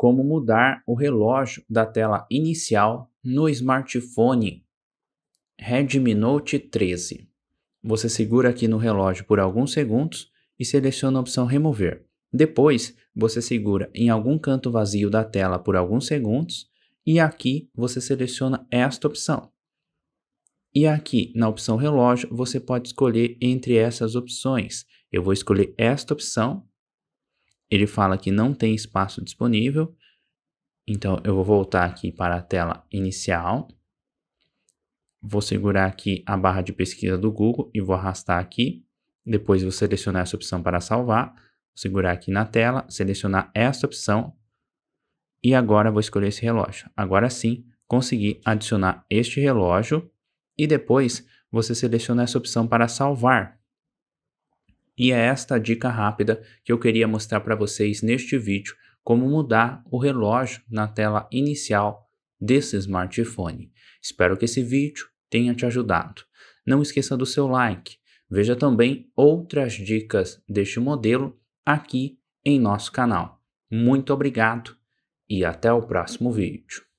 como mudar o relógio da tela inicial no smartphone Redmi Note 13. Você segura aqui no relógio por alguns segundos e seleciona a opção Remover. Depois, você segura em algum canto vazio da tela por alguns segundos e aqui você seleciona esta opção. E aqui na opção relógio, você pode escolher entre essas opções. Eu vou escolher esta opção ele fala que não tem espaço disponível, então eu vou voltar aqui para a tela inicial. Vou segurar aqui a barra de pesquisa do Google e vou arrastar aqui. Depois vou selecionar essa opção para salvar. segurar aqui na tela, selecionar esta opção. E agora vou escolher esse relógio. Agora sim, consegui adicionar este relógio. E depois você seleciona essa opção para salvar. E é esta dica rápida que eu queria mostrar para vocês neste vídeo como mudar o relógio na tela inicial desse smartphone. Espero que esse vídeo tenha te ajudado. Não esqueça do seu like. Veja também outras dicas deste modelo aqui em nosso canal. Muito obrigado e até o próximo vídeo.